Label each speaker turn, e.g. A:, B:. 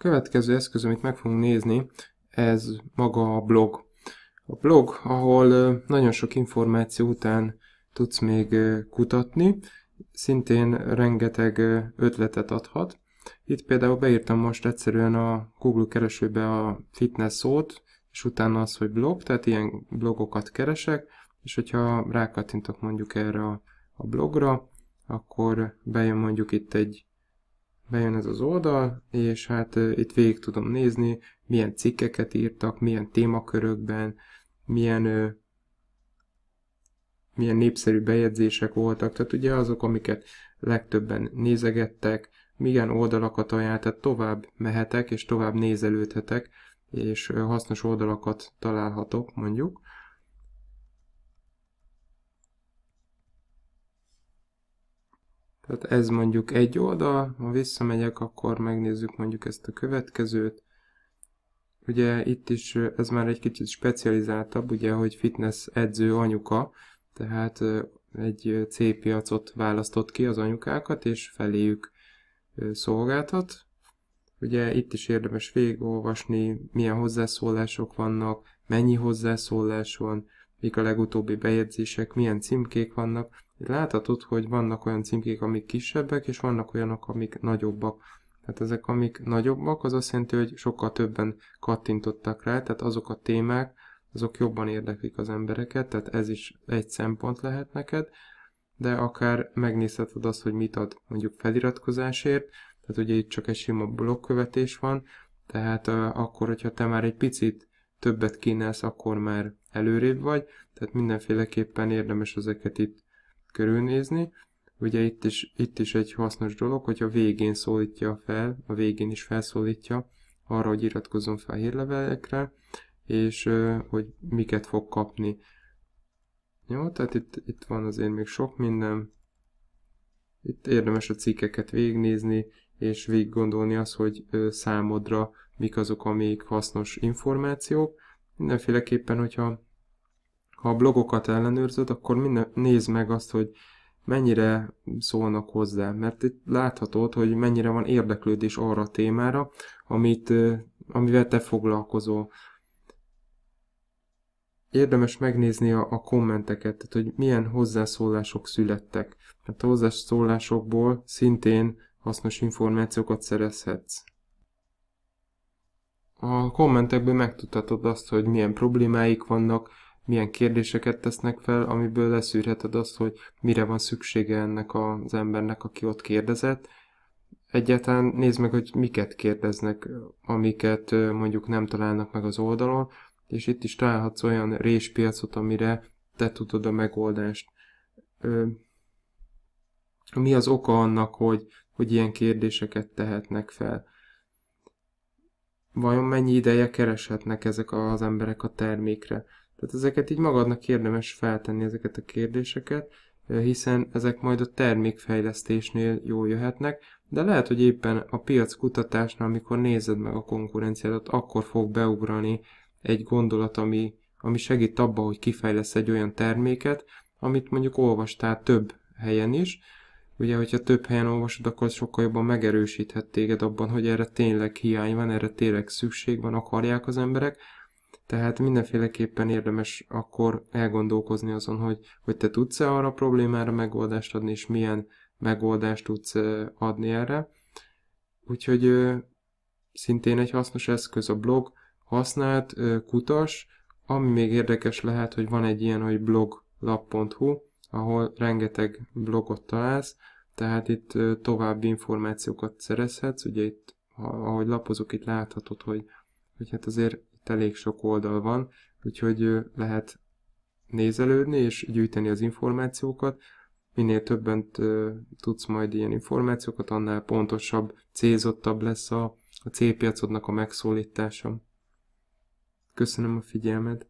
A: következő eszköz, amit meg fogunk nézni, ez maga a blog. A blog, ahol nagyon sok információ után tudsz még kutatni, szintén rengeteg ötletet adhat. Itt például beírtam most egyszerűen a Google keresőbe a fitness szót, és utána az, hogy blog, tehát ilyen blogokat keresek, és hogyha rákattintok mondjuk erre a blogra, akkor bejön mondjuk itt egy bejön ez az oldal, és hát itt végig tudom nézni, milyen cikkeket írtak, milyen témakörökben, milyen, milyen népszerű bejegyzések voltak, tehát ugye azok, amiket legtöbben nézegettek, milyen oldalakat ajánl, tehát tovább mehetek, és tovább nézelődhetek, és hasznos oldalakat találhatok mondjuk. Tehát ez mondjuk egy oldal, ha visszamegyek, akkor megnézzük mondjuk ezt a következőt. Ugye itt is ez már egy kicsit specializáltabb, ugye, hogy fitness edző anyuka, tehát egy C piacot választott ki az anyukákat, és feléjük szolgáltat. Ugye itt is érdemes végigolvasni, milyen hozzászólások vannak, mennyi hozzászólás van, mik a legutóbbi bejegyzések, milyen címkék vannak, láthatod, hogy vannak olyan címkék, amik kisebbek, és vannak olyanok, amik nagyobbak. Tehát ezek, amik nagyobbak, az azt jelenti, hogy sokkal többen kattintottak rá, tehát azok a témák, azok jobban érdeklik az embereket, tehát ez is egy szempont lehet neked, de akár megnézheted azt, hogy mit ad mondjuk feliratkozásért, tehát ugye itt csak egy sima blogkövetés van, tehát uh, akkor, hogyha te már egy picit többet kínálsz, akkor már előrébb vagy, tehát mindenféleképpen érdemes ezeket itt körülnézni. Ugye itt is, itt is egy hasznos dolog, hogyha végén szólítja fel, a végén is felszólítja arra, hogy iratkozzon fel a hírlevelekre, és hogy miket fog kapni. Jó, tehát itt, itt van azért még sok minden. Itt érdemes a cikkeket végignézni, és végig gondolni az, hogy számodra mik azok a még hasznos információk. Mindenféleképpen, hogyha ha a blogokat ellenőrzöd, akkor minden, nézd meg azt, hogy mennyire szólnak hozzá, mert itt láthatod, hogy mennyire van érdeklődés arra a témára, amit, amivel te foglalkozol. Érdemes megnézni a, a kommenteket, tehát hogy milyen hozzászólások születtek. Mert hát a hozzászólásokból szintén hasznos információkat szerezhetsz. A kommentekből megtudhatod azt, hogy milyen problémáik vannak, milyen kérdéseket tesznek fel, amiből leszűrheted azt, hogy mire van szüksége ennek az embernek, aki ott kérdezett. Egyáltalán nézd meg, hogy miket kérdeznek, amiket mondjuk nem találnak meg az oldalon, és itt is találhatsz olyan réspiacot, amire te tudod a megoldást. Mi az oka annak, hogy, hogy ilyen kérdéseket tehetnek fel? Vajon mennyi ideje kereshetnek ezek az emberek a termékre? Tehát ezeket így magadnak érdemes feltenni ezeket a kérdéseket, hiszen ezek majd a termékfejlesztésnél jól jöhetnek, de lehet, hogy éppen a piac kutatásnál, amikor nézed meg a konkurenciádat, akkor fog beugrani egy gondolat, ami, ami segít abba, hogy kifejlesz egy olyan terméket, amit mondjuk olvastál több helyen is. Ugye, hogyha több helyen olvasod, akkor sokkal jobban megerősíthet téged abban, hogy erre tényleg hiány van, erre tényleg szükség van, akarják az emberek, tehát mindenféleképpen érdemes akkor elgondolkozni azon, hogy, hogy te tudsz-e arra a problémára megoldást adni, és milyen megoldást tudsz adni erre. Úgyhogy szintén egy hasznos eszköz a blog, használt, kutas, ami még érdekes lehet, hogy van egy ilyen, hogy bloglap.hu, ahol rengeteg blogot találsz, tehát itt további információkat szerezhetsz, ugye itt, ahogy lapozok, itt láthatod, hogy, hogy hát azért itt elég sok oldal van, úgyhogy lehet nézelődni és gyűjteni az információkat. Minél többen tudsz majd ilyen információkat, annál pontosabb, célzottabb lesz a, a célpiacodnak a megszólítása. Köszönöm a figyelmed!